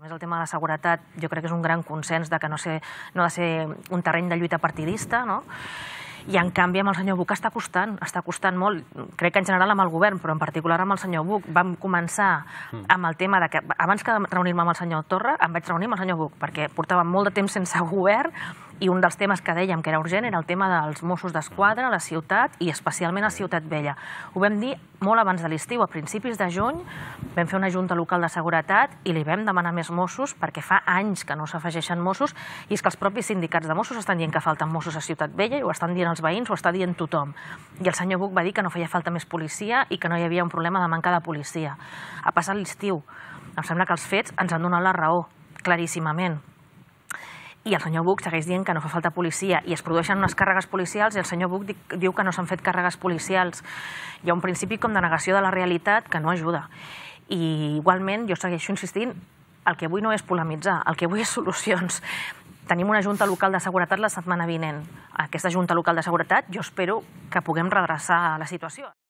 a més, el tema de la seguretat jo crec que és un gran consens de que no, ser, no ha de ser un terreny de lluita partidista, no? I, en canvi, amb el senyor Buch està costant, està costant molt. Crec que en general amb el govern, però en particular amb el senyor Buch. Vam començar mm. amb el tema de que, abans que reunir-me amb el senyor Torra, em vaig reunir amb el senyor Buch, perquè portava molt de temps sense govern, i un dels temes que dèiem que era urgent era el tema dels Mossos d'Esquadra a la ciutat i especialment a Ciutat Vella. Ho vam dir molt abans de l'estiu, a principis de juny, vam fer una junta local de seguretat i li vam demanar més Mossos perquè fa anys que no s'afegeixen Mossos i és que els propis sindicats de Mossos estan dient que falten Mossos a Ciutat Vella i ho estan dient els veïns, ho està dient tothom. I el senyor Buc va dir que no feia falta més policia i que no hi havia un problema de manca de policia. Ha passat l'estiu. Em sembla que els fets ens han donat la raó, claríssimament i el senyor Buch segueix dient que no fa falta policia i es produeixen unes càrregues policials i el senyor Buch diu que no s'han fet càrregues policials. Hi ha un principi com de negació de la realitat que no ajuda. I igualment jo segueixo insistint, el que vull no és polemitzar, el que vull és solucions. Tenim una Junta Local de Seguretat la setmana vinent. Aquesta Junta Local de Seguretat jo espero que puguem redreçar la situació.